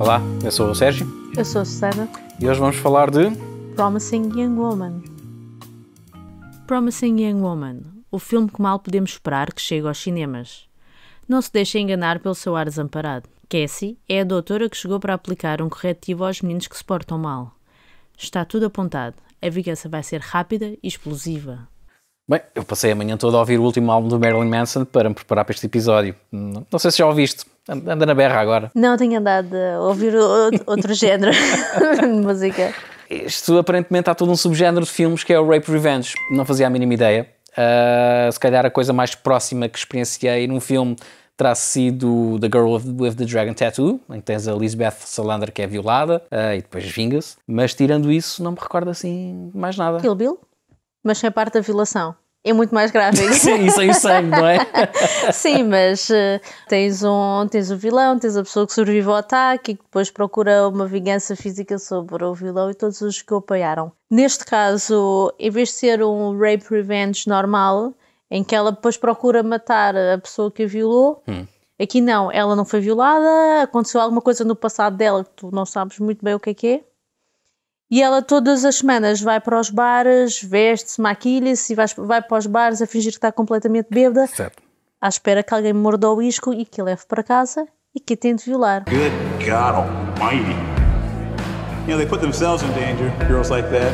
Olá, eu sou o Sérgio. Eu sou a Susana. E hoje vamos falar de. Promising Young Woman. Promising Young Woman, o filme que mal podemos esperar que chegue aos cinemas. Não se deixe enganar pelo seu ar desamparado. Cassie é a doutora que chegou para aplicar um corretivo aos meninos que se portam mal. Está tudo apontado. A vingança vai ser rápida e explosiva. Bem, eu passei a manhã toda a ouvir o último álbum do Marilyn Manson para me preparar para este episódio. Não, sei se já ouviste. Anda na berra agora. Não, tenho andado a ouvir outro género de música. Isto aparentemente há todo um subgénero de filmes que é o Rape Revenge. Não fazia a mínima ideia. Uh, se calhar a coisa mais próxima que experienciei num filme terá sido The Girl with the Dragon Tattoo, em que tens a Lisbeth Salander que é violada uh, e depois vinga-se. Mas tirando isso, não me recordo assim mais nada. Kill Bill? mas sem a parte da violação. É muito mais grave. Sim, sem sangue, não é? Sim, mas uh, tens, um, tens o vilão, tens a pessoa que sobrevive ao ataque e que depois procura uma vingança física sobre o vilão e todos os que o apoiaram. Neste caso, em vez de ser um rape revenge normal, em que ela depois procura matar a pessoa que a violou. Hum. Aqui não, ela não foi violada, aconteceu alguma coisa no passado dela que tu não sabes muito bem o que é que é. E ela todas as semanas vai para os bares, veste-se, maquilha-se e vai, vai para os bares a fingir que está completamente bêbada. Certo. À espera que alguém morde o isco e que a leve para casa e que a tente violar. Good God Almighty. You know, they put themselves in danger, girls like that.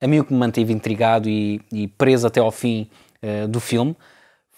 A mim o que me manteve intrigado e, e preso até ao fim uh, do filme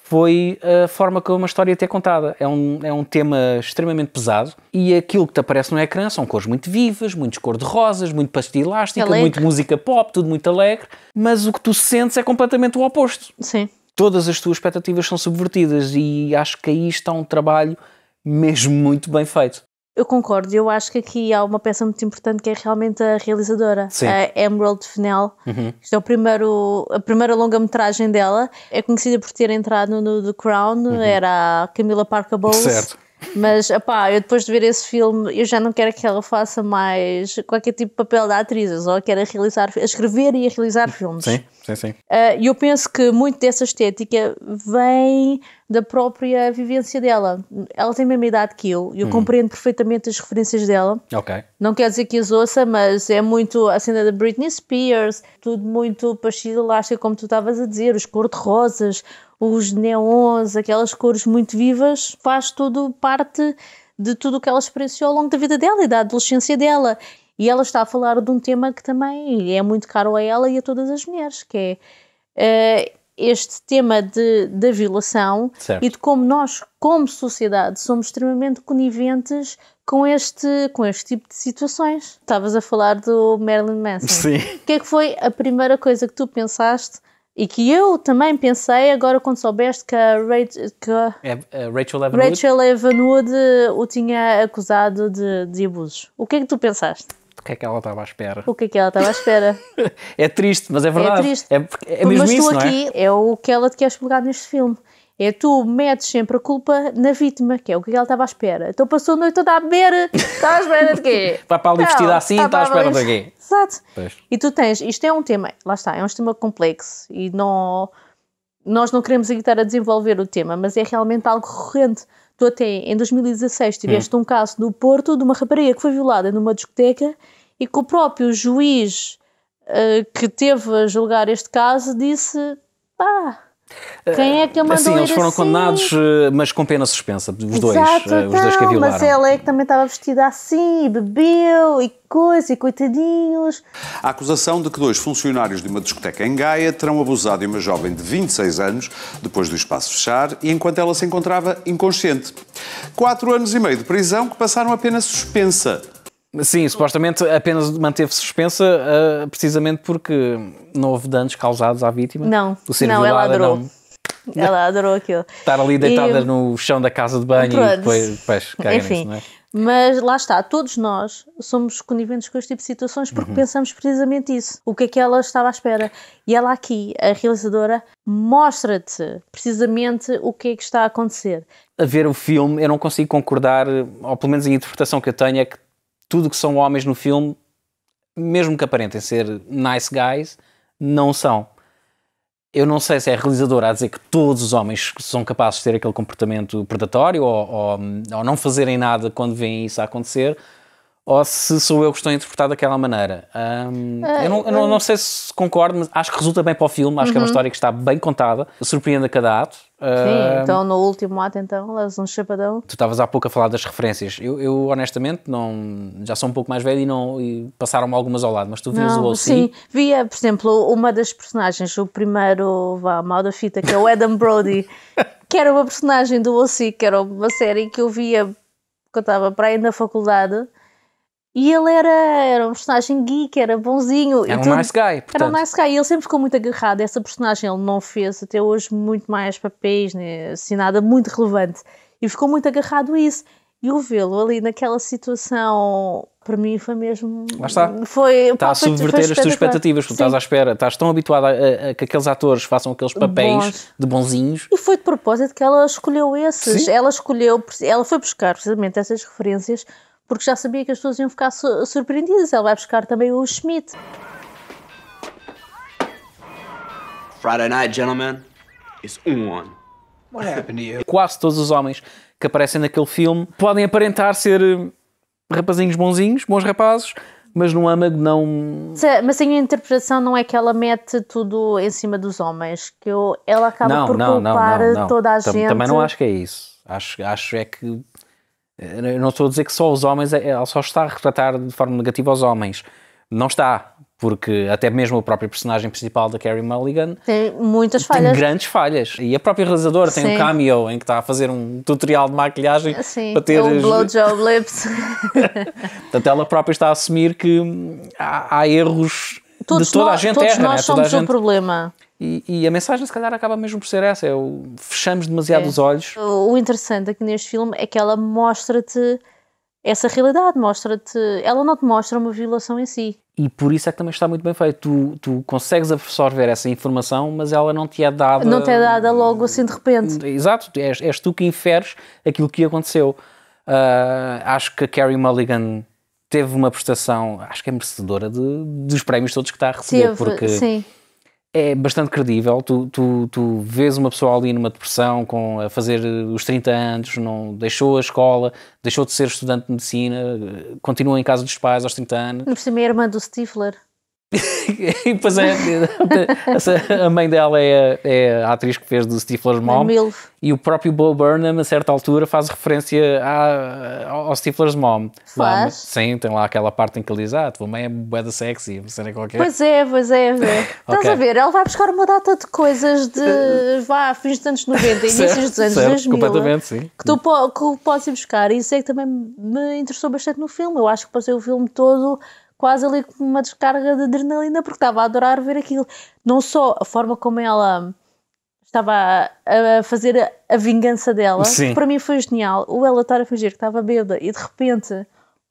foi a forma como uma história é contada. É um, é um tema extremamente pesado e aquilo que te aparece no ecrã são cores muito vivas, muitos cor-de-rosas, muito pastilha elástica, alegre. muito música pop, tudo muito alegre, mas o que tu sentes é completamente o oposto. Sim. Todas as tuas expectativas são subvertidas e acho que aí está um trabalho mesmo muito bem feito. Eu concordo, eu acho que aqui há uma peça muito importante que é realmente a realizadora, Sim. a Emerald Fennell. Uhum. Isto é o primeiro, a primeira longa-metragem dela. É conhecida por ter entrado no The Crown, uhum. era a Camila Parker Bowles. Certo. Mas, opá, eu depois de ver esse filme, eu já não quero que ela faça mais qualquer tipo de papel de atriz, eu só quero realizar, escrever e a realizar filmes. Sim, sim, sim. Eh, e uh, eu penso que muito dessa estética vem da própria vivência dela. Ela tem a mesma idade que eu, eu hum. compreendo perfeitamente as referências dela. Ok. Não quer dizer que as ouça, mas é muito a cena da Britney Spears, tudo muito pastilha elástica, como tu estavas a dizer, os cor-de-rosas, os neons, aquelas cores muito vivas, faz tudo parte de tudo o que ela experienciou ao longo da vida dela e da adolescência dela. E ela está a falar de um tema que também é muito caro a ela e a todas as mulheres, que é uh, este tema de, da violação certo. e de como nós, como sociedade, somos extremamente coniventes com este, com este tipo de situações. Estavas a falar do Marilyn Manson. Sim. O que é que foi a primeira coisa que tu pensaste e que eu também pensei agora quando soubeste que a, Rachel, que a é, é Rachel, Evanwood. Rachel eh, o tinha acusado de, de abusos? O que é que tu pensaste? o que é que ela estava à espera. O que é que ela estava à espera. é triste, mas é, é verdade. É triste. É, é mesmo mas isso, tu é? aqui é? é? o que ela te quer explicar neste filme. É tu metes sempre a culpa na vítima, que é o que ela estava à espera. Então passou a noite toda a beber. Está à espera de quê? Vai para ali Não, vestida tá assim, está, está à espera de quê? Exato. Pois. E tu tens, isto é um tema, lá está, é um tema complexo e não, nós não queremos evitar a desenvolver o tema, mas é realmente algo recorrente. Tu até em 2016 tiveste hum. um caso no Porto de uma rapariga que foi violada numa discoteca e que o próprio juiz uh, que teve a julgar este caso disse pá, quem é que a mandou Sim, eles foram assim? condenados, eh, mas com pena suspensa, os Exato, dois, eh, então, os dois que a violaram. Mas ela é que também estava vestida assim, e bebeu, e coisa, e coitadinhos. A acusação de que dois funcionários de uma discoteca em Gaia terão abusado de uma jovem de 26 anos, depois do espaço fechar, e enquanto ela se encontrava inconsciente. Quatro anos e meio de prisão que passaram a pena suspensa. Sim, supostamente apenas manteve-se suspensa uh, precisamente porque não houve danos causados à vítima. Não, não, ela adorou. Não... Ela adorou aquilo. Estar ali deitada e... no chão da casa de banho Pronto. e depois, depois Enfim, nisso, não é? Mas lá está, todos nós somos coniventes com este tipo de situações porque uhum. pensamos precisamente isso. O que é que ela estava à espera? E ela aqui, a realizadora, mostra-te precisamente o que é que está a acontecer. A ver o filme, eu não consigo concordar, ou pelo menos a interpretação que eu tenho é que tudo que são homens no filme, mesmo que aparentem ser nice guys, não são. Eu não sei se é realizador a dizer que todos os homens são capazes de ter aquele comportamento predatório ou, ou, ou não fazerem nada quando veem isso a acontecer, ou se sou eu que estou a interpretar daquela maneira. Um, ah, eu, não, eu não, não, sei se concordo, mas acho que resulta bem para o filme, acho que é uma uhum. história que está bem contada, surpreende a cada ato. Sim, então no último ato então, levas um chapadão. Tu estavas há pouco a falar das referências. Eu, eu, honestamente não, já sou um pouco mais velho e, não, e passaram-me algumas ao lado, mas tu vias o OC? Sim, via, por exemplo, uma das personagens, o primeiro, vá, mal da fita, que é o Adam Brody, que era uma personagem do OC, que era uma série que eu via quando estava para ir na faculdade e ele era, era um personagem geek, era bonzinho. Era um tudo, nice guy. Portanto. Era um nice guy. E ele sempre ficou muito agarrado a essa personagem. Ele não fez até hoje muito mais papéis, né? assim, nada muito relevante. E ficou muito agarrado a isso. E o vê-lo ali naquela situação, para mim foi mesmo. Lá está. Foi, está pá, a subverter as tuas expectativas, porque estás à espera, estás tão habituado a, a, a, que aqueles atores façam aqueles papéis Bons. de bonzinhos. E foi de propósito que ela escolheu esses. Sim. Ela escolheu, ela foi buscar precisamente essas referências porque já sabia que as pessoas iam ficar surpreendidas. Ela vai buscar também o Schmidt. Friday night, gentlemen, is on. What happened to you? Quase todos os homens que aparecem naquele filme podem aparentar ser eh, rapazinhos bonzinhos, bons rapazes, mas no âmago não. Mas é, a minha interpretação não é que ela mete tudo em cima dos homens, que eu, ela acaba não, por não, culpar não, não, não. toda a gente. Também não acho que é isso. Acho, acho é que eu não estou a dizer que só os homens, ela é, é, só está a retratar de forma negativa aos homens. Não está, porque até mesmo o próprio personagem principal da Carrie Mulligan tem muitas falhas. Tem grandes falhas. E a própria realizadora Sim. tem um cameo em que está a fazer um tutorial de maquilhagem Sim, para ter. É um as... blowjob lips. Portanto, ela própria está a assumir que há, há erros todos de toda nós, a gente todos erra, nós né? somos toda a gente... o problema. E, e, a mensagem, se calhar, acaba mesmo por ser essa: é o, fechamos demasiado é. os olhos. O interessante aqui neste filme é que ela mostra-te essa realidade, mostra-te. Ela não te mostra uma violação em si. E por isso é que também está muito bem feito. Tu, tu consegues absorver essa informação, mas ela não te é dada. Não te é dada logo assim de repente. Exato, és, és tu que inferes aquilo que aconteceu. Uh, acho que a Carrie Mulligan teve uma prestação, acho que é merecedora de, dos prémios todos que está a receber, Sim, porque. Sim é bastante credível. Tu, tu, tu vês uma pessoa ali numa depressão, com, a fazer eh, os 30 anos, não deixou a escola, deixou de ser estudante de medicina, eh, continua em casa dos pais aos 30 anos. No primeiro irmã do Stifler. e depois é, é, a, mãe dela é, é, a atriz que fez do Stifler's Mom e o próprio Bo Burnham a certa altura faz referência à, ao Stifler's Mom faz? Lá, sim, tem lá aquela parte em que ele diz ah, tua mãe é boeda sexy é qualquer. pois é, pois é, é. estás a ver ela vai buscar uma data de coisas de vá, fins dos anos 90 inícios dos anos certo, 2000 é? completamente, sim. que tu que podes ir buscar e isso é que também me interessou bastante no filme eu acho que passei o filme todo quase ali com uma descarga de adrenalina, porque estava a adorar ver aquilo. Não só a forma como ela estava a, fazer a, a vingança dela, Sim. que para mim foi genial. O ela estar a fingir que estava bêbada e de repente.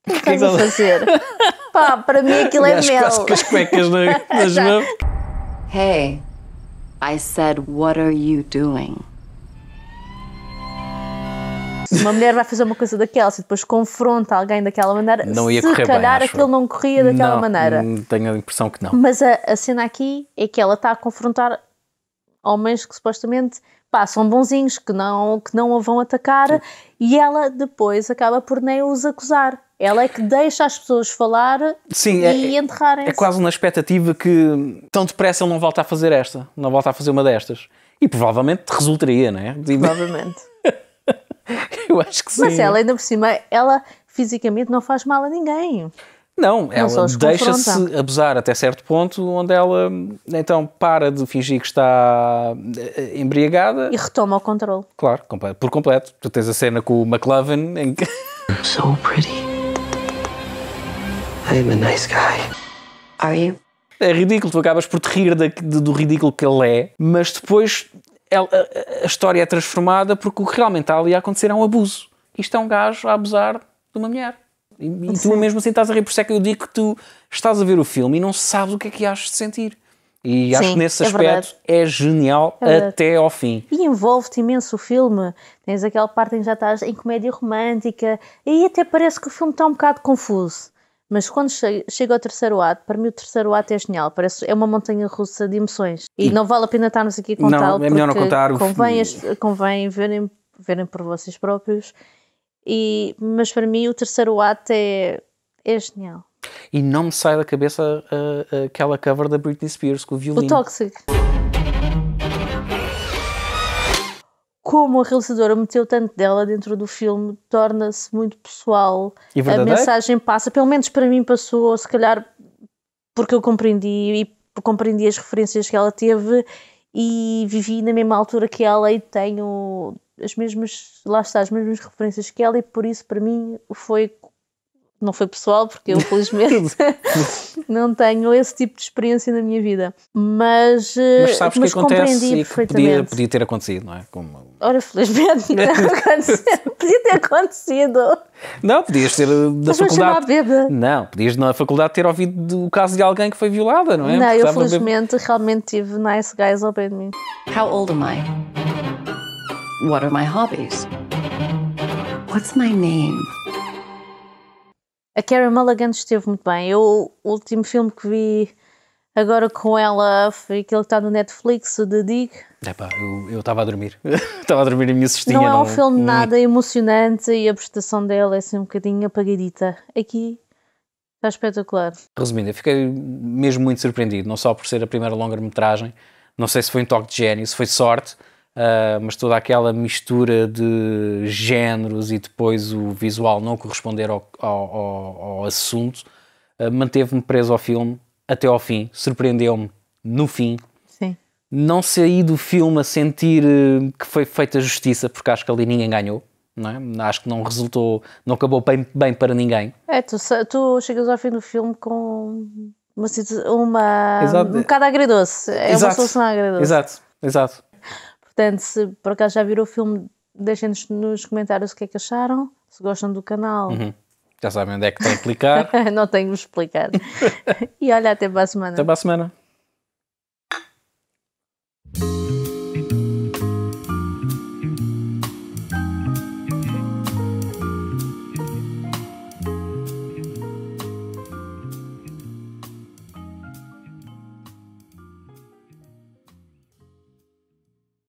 O que é estás a fazer? Pá, para mim aquilo é mel. Quase com as cuecas nas mãos. Hey, I said, what are you doing? se uma mulher vai fazer uma coisa daquela, se depois confronta alguém daquela maneira, não ia se calhar bem, aquilo não corria daquela não, maneira. Hum, tenho a impressão que não. Mas a, a cena aqui é que ela está a confrontar homens que supostamente pá, são bonzinhos, que não, que não a vão atacar, Sim. e ela depois acaba por nem os acusar. Ela é que deixa as pessoas falar Sim, e é, é enterrarem. -se. É quase uma expectativa que tão depressa ele não volta a fazer esta, não volta a fazer uma destas. E provavelmente resultaria, não é? Provavelmente. Eu acho que sim. Mas ela, ainda por cima, ela fisicamente não faz mal a ninguém. Não, ela deixa-se abusar até certo ponto, onde ela então para de fingir que está eh, embriagada. E retoma o controle. Claro, por completo. Tu tens a cena com o McLovin em que. I'm so pretty. I'm a nice guy. Are you? É ridículo, tu acabas por te rir do ridículo que ele é, mas depois é, é, a história é transformada porque o que realmente está ali a acontecer é um abuso. Isto é um gajo a abusar de uma mulher. E, e tu mesmo assim estás a rir. Por isso é que eu digo que tu estás a ver o filme e não sabes o que é que achas de sentir. E Sim, acho que nesse é aspecto é, genial é até ao fim. E envolve-te imenso o filme. Tens aquela parte em que já estás em comédia romântica e até parece que o filme está um bocado confuso. Mas quando chega ao terceiro ato, para mim o terceiro ato é genial, parece é uma montanha russa de emoções. E, e não vale a pena estarmos aqui a contá não, é melhor não contar o convém, f... convém verem, verem por vocês próprios. E, mas para mim o terceiro ato é, é genial. E não me sai da cabeça uh, uh aquela cover da Britney Spears com o violino. O Toxic. como a realizadora meteu tanto dela dentro do filme, torna-se muito pessoal. E a mensagem passa, pelo menos para mim passou, se calhar porque eu compreendi e compreendi as referências que ela teve e vivi na mesma altura que ela e tenho as mesmas, lá está, as mesmas referências que ela e por isso para mim foi não foi pessoal, porque eu felizmente não tenho esse tipo de experiência na minha vida. Mas, eh, mas sabes mas que acontece e que podia, podia, ter acontecido, não é? Como... Ora, felizmente não é? podia ter acontecido. Não, podias ter na eh, mas faculdade. Não, podias na faculdade ter ouvido o caso de alguém que foi violada, não é? Não, porque eu felizmente realmente tive nice guys ao pé de mim. How old am I? What are my hobbies? What's my name? A Carrie Mulligan esteve muito bem. Eu, o último filme que vi agora com ela foi aquele que está no Netflix, o The Dig. Epá, eu estava a dormir. Estava a dormir e minha cestinha. Não é um não... filme nada emocionante e a prestação dela é assim um bocadinho apagadita. Aqui está espetacular. Resumindo, eu fiquei mesmo muito surpreendido, não só por ser a primeira longa-metragem, não sei se foi um toque de gênio, se foi sorte, Uh, mas toda aquela mistura de géneros e depois o visual não corresponder ao, ao, ao assunto uh, manteve-me preso ao filme até ao fim, surpreendeu-me no fim. Sim. Não saí do filme a sentir ah, que foi feita justiça, porque acho que ali ninguém ganhou. Não é? Acho que não resultou, não acabou bem, bem para ninguém. É, tu, tu chegas ao fim do filme com uma, uma um bocado agridoce. É Exato. uma solução agridoce. Exato. Exato. Portanto, se por acaso já viram o filme, deixem-nos nos comentários o que é que acharam, se gostam do canal. Uhum. Já sabem onde é que tem que clicar. Não tenho-vos explicado. e olha, até para a semana. Até para a semana.